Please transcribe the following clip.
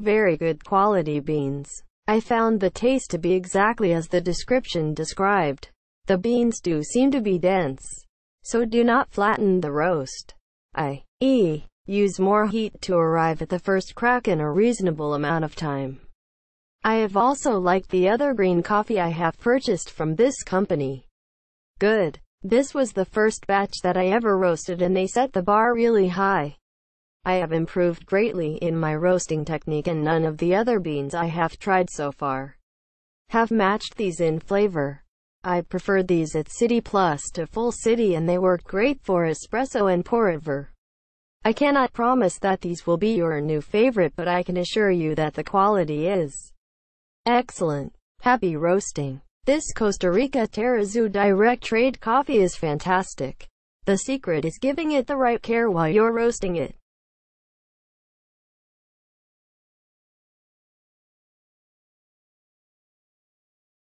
Very good quality beans. I found the taste to be exactly as the description described. The beans do seem to be dense, so do not flatten the roast. I e use more heat to arrive at the first crack in a reasonable amount of time. I have also liked the other green coffee I have purchased from this company. Good. This was the first batch that I ever roasted and they set the bar really high. I have improved greatly in my roasting technique and none of the other beans I have tried so far have matched these in flavor. I preferred these at City Plus to Full City and they worked great for espresso and pour over. I cannot promise that these will be your new favorite but I can assure you that the quality is excellent. Happy roasting. This Costa Rica Terrazu direct trade coffee is fantastic. The secret is giving it the right care while you're roasting it.